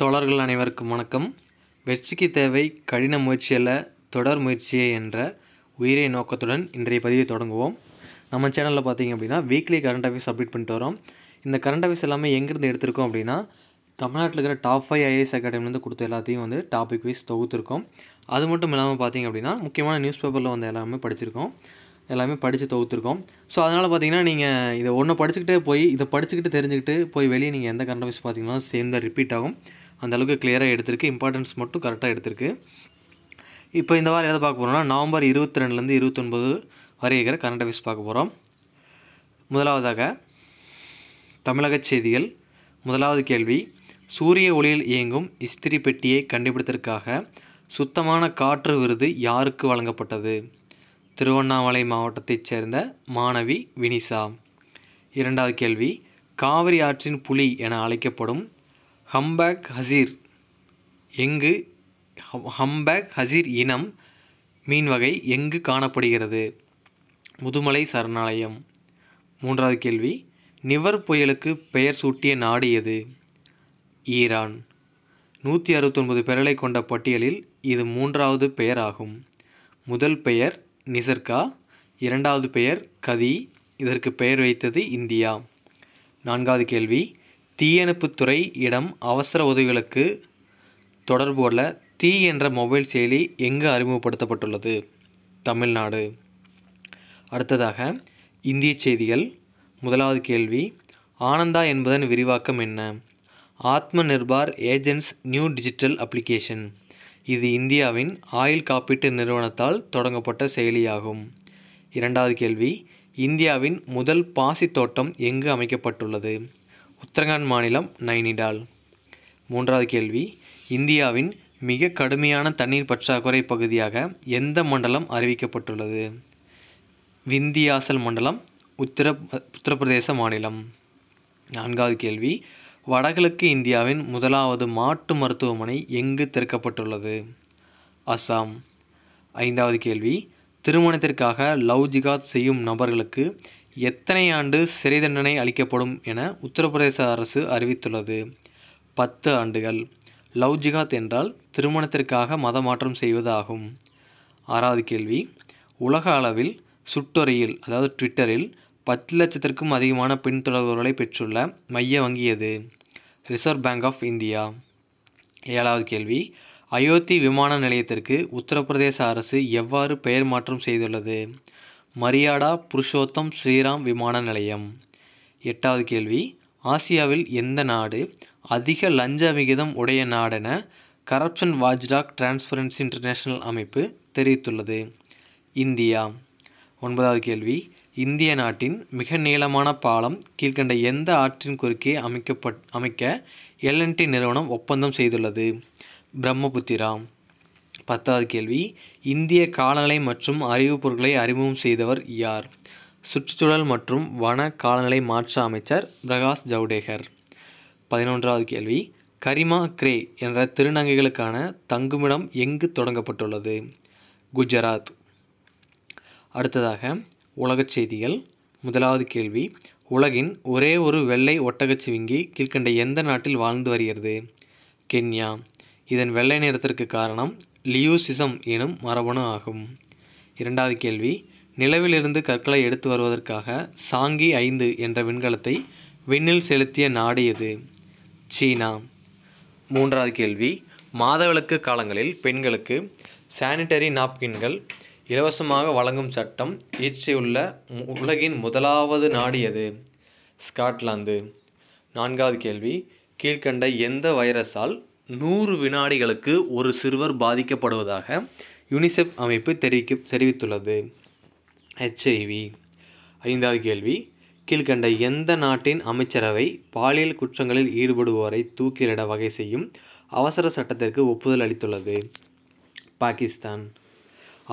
தோழர்கள் அனைவருக்கும் வணக்கம் வெற்றிக்கு தேவை கடின முயற்சி அல்ல தொடர் முயற்சியே என்ற உயிரை நோக்கத்துடன் இன்றைய பதிவை தொடங்குவோம் நம்ம சேனலில் பார்த்திங்க அப்படின்னா வீக்லி கரண்ட் அஃபேர்ஸ் அப்டேட் பண்ணிட்டு வரோம் இந்த கரண்ட் அஃபேர்ஸ் எல்லாமே எங்கேருந்து எடுத்திருக்கோம் அப்படின்னா தமிழ்நாட்டில் இருக்கிற டாப் ஃபைவ் ஐஏஎஸ் அகாடமிலேருந்து கொடுத்த எல்லாத்தையும் வந்து டாபிக் வைஸ் தொகுத்துருக்கோம் அது மட்டும் இல்லாமல் பார்த்திங்க அப்படின்னா முக்கியமான நியூஸ் பேப்பரில் வந்து எல்லாமே படிச்சிருக்கோம் எல்லாமே படித்து தொகுத்துருக்கோம் ஸோ அதனால் பார்த்தீங்கன்னா நீங்கள் இதை ஒன்று படிச்சுக்கிட்டே போய் இதை படிச்சுக்கிட்டு தெரிஞ்சுக்கிட்டு போய் வெளியே நீங்கள் எந்த கரண்ட் அஃபேர்ஸ் பார்த்தீங்கன்னா சேர்ந்து ரிப்பீட் ஆகும் அந்தளவுக்கு கிளியராக எடுத்திருக்கு இம்பார்ட்டன்ஸ் மட்டும் கரெக்டாக எடுத்திருக்கு இப்போ இந்த வாரம் எதை பார்க்க போகிறோம்னா நவம்பர் இருபத்தி ரெண்டுலேருந்து இருபத்தொன்பது வரை இருக்கிற கரண்ட் அஃபேர்ஸ் பார்க்க போகிறோம் முதலாவதாக தமிழக செய்திகள் முதலாவது கேள்வி சூரிய ஒளியில் இயங்கும் இஸ்திரி பெட்டியை கண்டுபிடித்ததற்காக சுத்தமான காற்று விருது யாருக்கு வழங்கப்பட்டது திருவண்ணாமலை மாவட்டத்தைச் சேர்ந்த மாணவி வினிசா இரண்டாவது கேள்வி காவிரி ஆற்றின் புலி என அழைக்கப்படும் ஹம்பேக் ஹசீர் எங்கு ஹம்பேக் ஹசீர் இனம் மீன் வகை எங்கு காணப்படுகிறது முதுமலை சரணாலயம் மூன்றாவது கேள்வி நிவர் புயலுக்கு பெயர் சூட்டிய நாடு எது ஈரான் நூற்றி அறுபத்தொன்பது பெயர்களை கொண்ட பட்டியலில் இது மூன்றாவது பெயர் ஆகும் முதல் பெயர் நிசர்கா இரண்டாவது பெயர் கதி இதற்கு பெயர் வைத்தது இந்தியா நான்காவது கேள்வி தீயணைப்புத்துறை இடம் அவசர உதவிகளுக்கு தொடர்புள்ள தீ என்ற மொபைல் செயலி எங்கு அறிமுகப்படுத்தப்பட்டுள்ளது தமிழ்நாடு அடுத்ததாக இந்திய செய்திகள் முதலாவது கேள்வி ஆனந்தா என்பதன் விரிவாக்கம் என்ன Atma Nirbhar agents new digital application இது இந்தியாவின் ஆயுள் காப்பீட்டு நிறுவனத்தால் தொடங்கப்பட்ட செயலியாகும் இரண்டாவது கேள்வி இந்தியாவின் முதல் பாசி தோட்டம் எங்கு அமைக்கப்பட்டுள்ளது உத்தரகாண்ட் மாநிலம் நைனிடால் மூன்றாவது கேள்வி இந்தியாவின் மிக கடுமையான தண்ணீர் பற்றாக்குறை பகுதியாக எந்த மண்டலம் அறிவிக்கப்பட்டுள்ளது விந்தியாசல் மண்டலம் உத்தர உத்தரப்பிரதேச மாநிலம் நான்காவது கேள்வி வடகிழக்கு இந்தியாவின் முதலாவது மாட்டு மருத்துவமனை எங்கு திறக்கப்பட்டுள்ளது அசாம் ஐந்தாவது கேள்வி திருமணத்திற்காக லவ் ஜிகாத் செய்யும் நபர்களுக்கு எத்தனை ஆண்டு சிறை தண்டனை அளிக்கப்படும் என உத்தரப்பிரதேச அரசு அறிவித்துள்ளது பத்து ஆண்டுகள் லவ் ஜிகாத் என்றால் திருமணத்திற்காக மதமாற்றம் செய்வது ஆகும் ஆறாவது கேள்வி உலக அளவில் சுட்டொறியில் அதாவது ட்விட்டரில் பத்து லட்சத்திற்கும் அதிகமான பின்தொடர்பவர்களை பெற்றுள்ள மைய வங்கி எது ரிசர்வ் பேங்க் ஆஃப் இந்தியா ஏழாவது கேள்வி அயோத்தி விமான நிலையத்திற்கு உத்தரப்பிரதேச அரசு எவ்வாறு பெயர் மாற்றம் செய்துள்ளது மரியாடா புருஷோத்தம் ஸ்ரீராம் விமான நிலையம் எட்டாவது கேள்வி ஆசியாவில் எந்த நாடு அதிக லஞ்ச விகிதம் உடைய நாடென கரப்ஷன் வாஜ்டாக் டிரான்ஸ்பரன்சி இன்டர்நேஷனல் அமைப்பு தெரிவித்துள்ளது இந்தியா ஒன்பதாவது கேள்வி இந்திய நாட்டின் மிக நீளமான பாலம் கீழ்கண்ட எந்த ஆற்றின் குறுக்கே அமைக்கப்பட் அமைக்க எல்என்டி நிறுவனம் ஒப்பந்தம் செய்துள்ளது பிரம்மபுத்திரா பத்தாவது கேள்வி இந்திய காலநிலை மற்றும் அறிவுப் பொருட்களை அறிமுகம் செய்தவர் யார் சுற்றுச்சூழல் மற்றும் வன காலநிலை மாற்ற அமைச்சர் பிரகாஷ் ஜவ்டேகர் பதினொன்றாவது கேள்வி கரிமா கிரே என்ற திருநங்கைகளுக்கான தங்குமிடம் எங்கு தொடங்கப்பட்டுள்ளது குஜராத் அடுத்ததாக உலகச் செய்திகள் முதலாவது கேள்வி உலகின் ஒரே ஒரு வெள்ளை ஒட்டகச்சிவிங்கி சிவிங்கி கீழ்கண்ட எந்த நாட்டில் வாழ்ந்து வருகிறது கென்யா இதன் வெள்ளை நிறத்திற்கு காரணம் லியூசிசம் எனும் மரபணு ஆகும் இரண்டாவது கேள்வி நிலவிலிருந்து கற்களை எடுத்து வருவதற்காக சாங்கி ஐந்து என்ற விண்கலத்தை விண்ணில் செலுத்திய நாடு எது சீனா மூன்றாவது கேள்வி மாதவிலக்கு காலங்களில் பெண்களுக்கு சானிட்டரி நாப்கின்கள் இலவசமாக வழங்கும் சட்டம் இயற்றியுள்ள உலகின் முதலாவது நாடு எது ஸ்காட்லாந்து நான்காவது கேள்வி கீழ்கண்ட எந்த வைரஸால் நூறு வினாடிகளுக்கு ஒரு சிறுவர் பாதிக்கப்படுவதாக யுனிசெஃப் அமைப்பு தெரிவிக்க தெரிவித்துள்ளது ஹெச்ஐவி ஐந்தாவது கேள்வி கீழ்கண்ட எந்த நாட்டின் அமைச்சரவை பாலியல் குற்றங்களில் ஈடுபடுவோரை தூக்கிலிட வகை செய்யும் அவசர சட்டத்திற்கு ஒப்புதல் அளித்துள்ளது பாகிஸ்தான்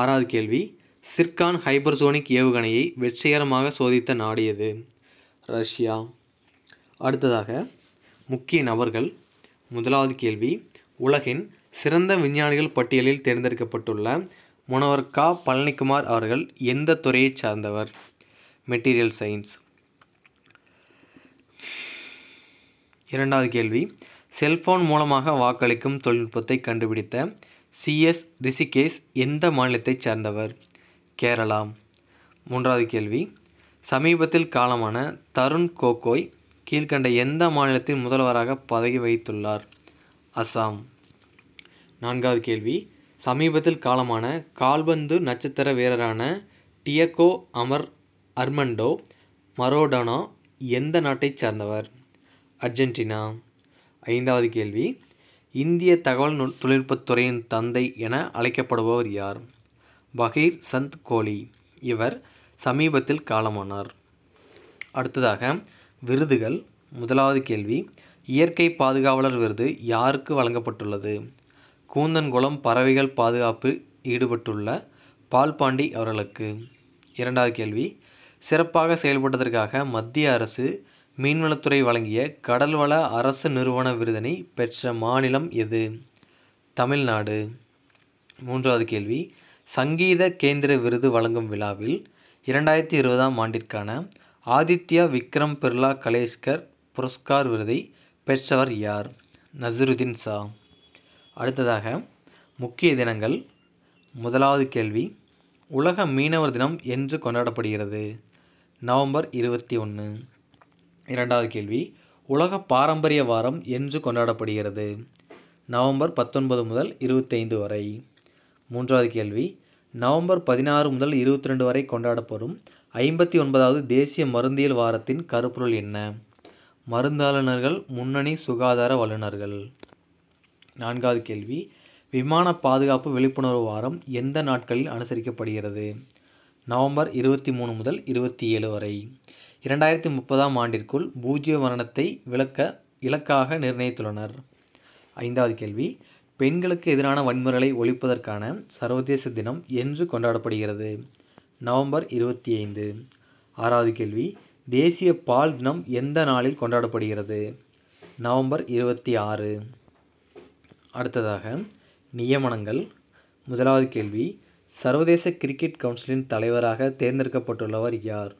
ஆறாவது கேள்வி சிர்கான் ஹைபர்சோனிக் ஏவுகணையை வெற்றிகரமாக சோதித்த நாடு எது ரஷ்யா அடுத்ததாக முக்கிய நபர்கள் முதலாவது கேள்வி உலகின் சிறந்த விஞ்ஞானிகள் பட்டியலில் தேர்ந்தெடுக்கப்பட்டுள்ள முனவர் கா பழனிக்குமார் அவர்கள் எந்த துறையை சார்ந்தவர் மெட்டீரியல் சயின்ஸ் இரண்டாவது கேள்வி செல்போன் மூலமாக வாக்களிக்கும் தொழில்நுட்பத்தை கண்டுபிடித்த சிஎஸ் ரிஷிகேஷ் எந்த மாநிலத்தைச் சார்ந்தவர் கேரளா மூன்றாவது கேள்வி சமீபத்தில் காலமான தருண் கோகோய் கீழ்கண்ட எந்த மாநிலத்தின் முதல்வராக பதவி வைத்துள்ளார் அசாம் நான்காவது கேள்வி சமீபத்தில் காலமான கால்பந்து நட்சத்திர வீரரான டியகோ அமர் அர்மண்டோ மரோடனா எந்த நாட்டைச் சார்ந்தவர் அர்ஜென்டினா ஐந்தாவது கேள்வி இந்திய தகவல் தொழில்நுட்பத்துறையின் தந்தை என அழைக்கப்படுபவர் யார் பகீர் சந்த் கோலி இவர் சமீபத்தில் காலமானார் அடுத்ததாக விருதுகள் முதலாவது கேள்வி இயற்கை பாதுகாவலர் விருது யாருக்கு வழங்கப்பட்டுள்ளது கூந்தன்குளம் பறவைகள் பாதுகாப்பு ஈடுபட்டுள்ள பால்பாண்டி அவர்களுக்கு இரண்டாவது கேள்வி சிறப்பாக செயல்பட்டதற்காக மத்திய அரசு மீன்வளத்துறை வழங்கிய கடல்வள அரசு நிறுவன விருதினை பெற்ற மாநிலம் எது தமிழ்நாடு மூன்றாவது கேள்வி சங்கீத கேந்திர விருது வழங்கும் விழாவில் இரண்டாயிரத்தி இருபதாம் ஆண்டிற்கான ஆதித்யா விக்ரம் பிர்லா கலேஷ்கர் புரஸ்கார் விருதை பெற்றவர் யார் நசருதீன் சா அடுத்ததாக முக்கிய தினங்கள் முதலாவது கேள்வி உலக மீனவர் தினம் என்று கொண்டாடப்படுகிறது நவம்பர் இருபத்தி ஒன்று இரண்டாவது கேள்வி உலக பாரம்பரிய வாரம் என்று கொண்டாடப்படுகிறது நவம்பர் பத்தொன்பது முதல் இருபத்தைந்து வரை மூன்றாவது கேள்வி நவம்பர் பதினாறு முதல் இருபத்தி ரெண்டு வரை கொண்டாடப்படும் ஐம்பத்தி ஒன்பதாவது தேசிய மருந்தியல் வாரத்தின் கருப்பொருள் என்ன மருந்தாளுநர்கள் முன்னணி சுகாதார வல்லுநர்கள் நான்காவது கேள்வி விமான பாதுகாப்பு விழிப்புணர்வு வாரம் எந்த நாட்களில் அனுசரிக்கப்படுகிறது நவம்பர் இருபத்தி மூணு முதல் இருபத்தி ஏழு வரை இரண்டாயிரத்தி முப்பதாம் ஆண்டிற்குள் பூஜ்ய மரணத்தை விளக்க இலக்காக நிர்ணயித்துள்ளனர் ஐந்தாவது கேள்வி பெண்களுக்கு எதிரான வன்முறைகளை ஒழிப்பதற்கான சர்வதேச தினம் என்று கொண்டாடப்படுகிறது நவம்பர் இருபத்தி ஐந்து ஆறாவது கேள்வி தேசிய பால் தினம் எந்த நாளில் கொண்டாடப்படுகிறது நவம்பர் இருபத்தி ஆறு அடுத்ததாக நியமனங்கள் முதலாவது கேள்வி சர்வதேச கிரிக்கெட் கவுன்சிலின் தலைவராக தேர்ந்தெடுக்கப்பட்டுள்ளவர் யார்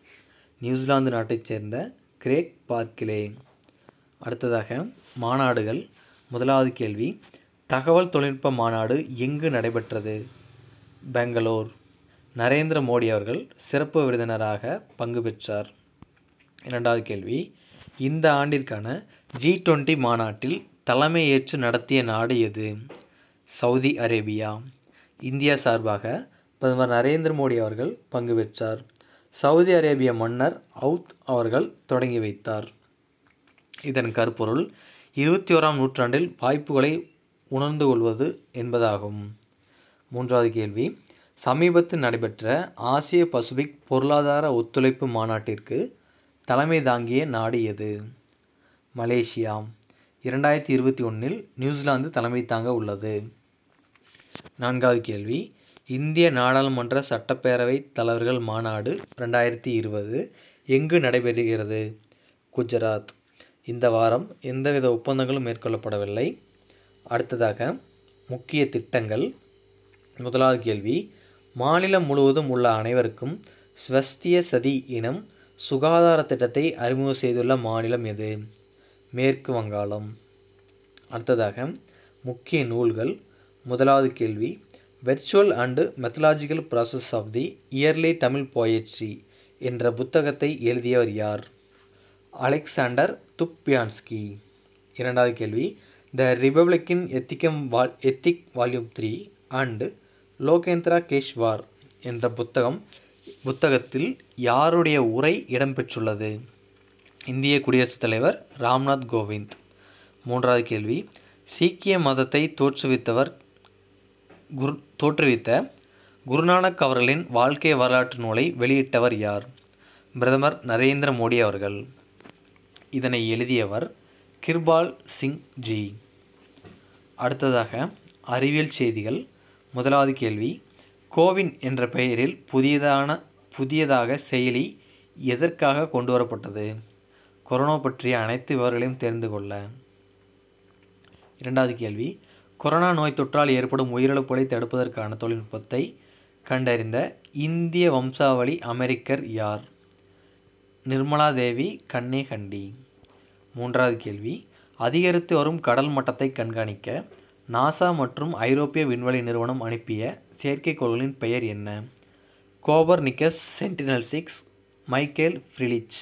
நியூசிலாந்து நாட்டைச் சேர்ந்த கிரேக் பார்க்கிலே அடுத்ததாக மாநாடுகள் முதலாவது கேள்வி தகவல் தொழில்நுட்ப மாநாடு எங்கு நடைபெற்றது பெங்களூர் நரேந்திர மோடி அவர்கள் சிறப்பு விருந்தினராக பங்கு பெற்றார் இரண்டாவது கேள்வி இந்த ஆண்டிற்கான ஜி டுவெண்ட்டி மாநாட்டில் தலைமை ஏற்று நடத்திய நாடு எது சவுதி அரேபியா இந்தியா சார்பாக பிரதமர் நரேந்திர மோடி அவர்கள் பங்கு பெற்றார் சவுதி அரேபிய மன்னர் அவுத் அவர்கள் தொடங்கி வைத்தார் இதன் கருப்பொருள் இருபத்தி ஓராம் நூற்றாண்டில் வாய்ப்புகளை உணர்ந்து கொள்வது என்பதாகும் மூன்றாவது கேள்வி சமீபத்தில் நடைபெற்ற ஆசிய பசிபிக் பொருளாதார ஒத்துழைப்பு மாநாட்டிற்கு தலைமை தாங்கிய நாடு எது மலேசியா இரண்டாயிரத்தி இருபத்தி ஒன்றில் நியூசிலாந்து தலைமை தாங்க உள்ளது நான்காவது கேள்வி இந்திய நாடாளுமன்ற சட்டப்பேரவை தலைவர்கள் மாநாடு ரெண்டாயிரத்தி இருபது எங்கு நடைபெறுகிறது குஜராத் இந்த வாரம் எந்தவித ஒப்பந்தங்களும் மேற்கொள்ளப்படவில்லை அடுத்ததாக முக்கிய திட்டங்கள் முதலாவது கேள்வி மாநிலம் முழுவதும் உள்ள அனைவருக்கும் ஸ்வஸ்திய சதி இனம் சுகாதார திட்டத்தை அறிமுகம் செய்துள்ள மாநிலம் எது மேற்கு வங்காளம் அடுத்ததாக முக்கிய நூல்கள் முதலாவது கேள்வி virtual and methodological process of the early Tamil poetry என்ற புத்தகத்தை எழுதியவர் யார் அலெக்சாண்டர் துப்பியான்ஸ்கி இரண்டாவது கேள்வி த ரிபப்ளிக்கின் எத்திக்கம் வால் ethic volume three and Lokendra கேஷ்வார் என்ற புத்தகம் புத்தகத்தில் யாருடைய உரை இடம்பெற்றுள்ளது இந்திய குடியரசுத் தலைவர் ராம்நாத் கோவிந்த் மூன்றாவது கேள்வி சீக்கிய மதத்தை தோற்றுவித்தவர் குரு தோற்றுவித்த குருநானக் அவர்களின் வாழ்க்கை வரலாற்று நூலை வெளியிட்டவர் யார் பிரதமர் நரேந்திர மோடி அவர்கள் இதனை எழுதியவர் கிர்பால் சிங் ஜி அடுத்ததாக அறிவியல் செய்திகள் முதலாவது கேள்வி கோவின் என்ற பெயரில் புதியதான புதியதாக செயலி எதற்காக கொண்டு வரப்பட்டது கொரோனா பற்றிய அனைத்து விவரங்களையும் தெரிந்து கொள்ள இரண்டாவது கேள்வி கொரோனா நோய் தொற்றால் ஏற்படும் உயிரிழப்புகளை தடுப்பதற்கான தொழில்நுட்பத்தை கண்டறிந்த இந்திய வம்சாவளி அமெரிக்கர் யார் நிர்மலா தேவி கண்ணே கண்டி மூன்றாவது கேள்வி அதிகரித்து வரும் கடல் மட்டத்தை கண்காணிக்க நாசா மற்றும் ஐரோப்பிய விண்வெளி நிறுவனம் அனுப்பிய செயற்கைக்கோள்களின் பெயர் என்ன Copernicus Sentinel six Michael Freilich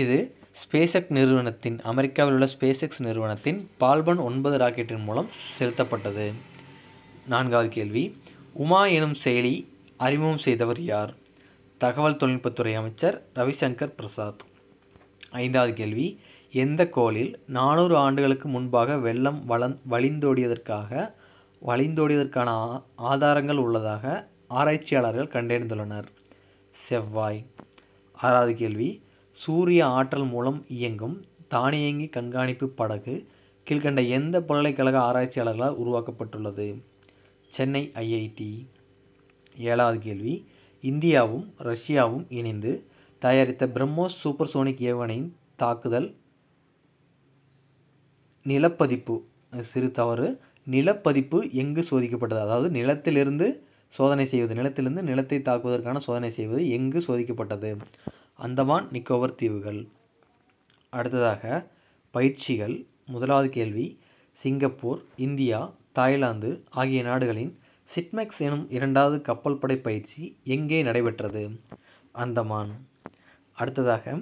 இது ஸ்பேசெக் நிறுவனத்தின் அமெரிக்காவில் உள்ள ஸ்பேசெக்ஸ் நிறுவனத்தின் பால்பன் ஒன்பது ராக்கெட்டின் மூலம் செலுத்தப்பட்டது நான்காவது கேள்வி உமா எனும் செயலி அறிமுகம் செய்தவர் யார் தகவல் தொழில்நுட்பத்துறை அமைச்சர் ரவிசங்கர் பிரசாத் ஐந்தாவது கேள்வி எந்த கோளில் நானூறு ஆண்டுகளுக்கு முன்பாக வெள்ளம் வளந் வழிந்தோடியதற்காக வழிந்தோடியதற்கான ஆதாரங்கள் உள்ளதாக ஆராய்ச்சியாளர்கள் கண்டறிந்துள்ளனர் செவ்வாய் ஆறாவது கேள்வி சூரிய ஆற்றல் மூலம் இயங்கும் தானியங்கி கண்காணிப்பு படகு கீழ்கண்ட எந்த பல்கலைக்கழக ஆராய்ச்சியாளர்களால் உருவாக்கப்பட்டுள்ளது சென்னை ஐஐடி ஏழாவது கேள்வி இந்தியாவும் ரஷ்யாவும் இணைந்து தயாரித்த பிரம்மோஸ் சூப்பர்சோனிக் ஏவனையின் தாக்குதல் நிலப்பதிப்பு சிறு தவறு நிலப்பதிப்பு எங்கு சோதிக்கப்பட்டது அதாவது நிலத்திலிருந்து சோதனை செய்வது நிலத்திலிருந்து நிலத்தை தாக்குவதற்கான சோதனை செய்வது எங்கு சோதிக்கப்பட்டது அந்தமான் நிக்கோபர் தீவுகள் அடுத்ததாக பயிற்சிகள் முதலாவது கேள்வி சிங்கப்பூர் இந்தியா தாய்லாந்து ஆகிய நாடுகளின் சிட்மெக்ஸ் எனும் இரண்டாவது கப்பல் படை பயிற்சி எங்கே நடைபெற்றது அந்தமான் அடுத்ததாக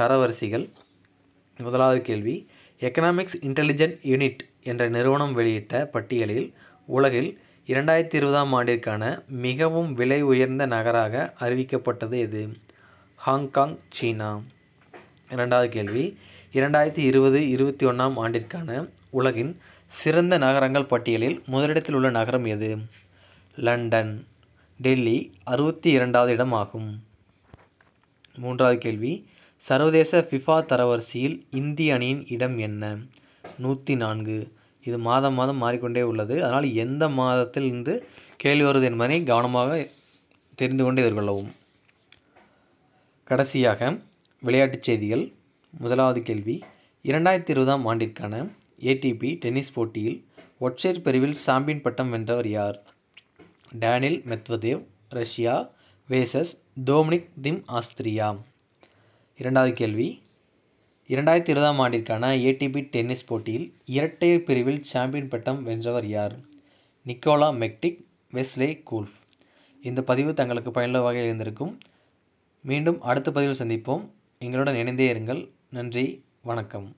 தரவரிசைகள் முதலாவது கேள்வி எக்கனாமிக்ஸ் இன்டெலிஜென்ட் யூனிட் என்ற நிறுவனம் வெளியிட்ட பட்டியலில் உலகில் இரண்டாயிரத்தி இருபதாம் ஆண்டிற்கான மிகவும் விலை உயர்ந்த நகராக அறிவிக்கப்பட்டது எது ஹாங்காங் சீனா இரண்டாவது கேள்வி இரண்டாயிரத்தி இருபது இருபத்தி ஒன்றாம் ஆண்டிற்கான உலகின் சிறந்த நகரங்கள் பட்டியலில் முதலிடத்தில் உள்ள நகரம் எது லண்டன் டெல்லி அறுபத்தி இரண்டாவது இடம் ஆகும் மூன்றாவது கேள்வி சர்வதேச ஃபிஃபா தரவரிசையில் இந்திய அணியின் இடம் என்ன நூற்றி நான்கு இது மாதம் மாதம் மாறிக்கொண்டே உள்ளது அதனால் எந்த மாதத்தில் இருந்து கேள்வி வருவது என்பதனை கவனமாக தெரிந்து கொண்டு எதிர்கொள்ளவும் கடைசியாக விளையாட்டுச் செய்திகள் முதலாவது கேள்வி இரண்டாயிரத்தி இருபதாம் ஆண்டிற்கான ஏடிபி டென்னிஸ் போட்டியில் ஒற்றையர் பிரிவில் சாம்பியன் பட்டம் வென்றவர் யார் Daniil Medvedev Russia versus Dominic Thiem Austria இரண்டாவது கேள்வி இரண்டாயிரத்தி இருபதாம் ஆண்டிற்கான ஏடிபி டென்னிஸ் போட்டியில் இரட்டையர் பிரிவில் சாம்பியன் பட்டம் வென்றவர் யார் நிக்கோலா மெக்டிக் வெஸ்லே கூல்ஃப் இந்த பதிவு தங்களுக்கு பயனுள்ள வகையில் இருந்திருக்கும் மீண்டும் அடுத்த பதிவில் சந்திப்போம் எங்களுடன் இணைந்தே இருங்கள் நன்றி வணக்கம்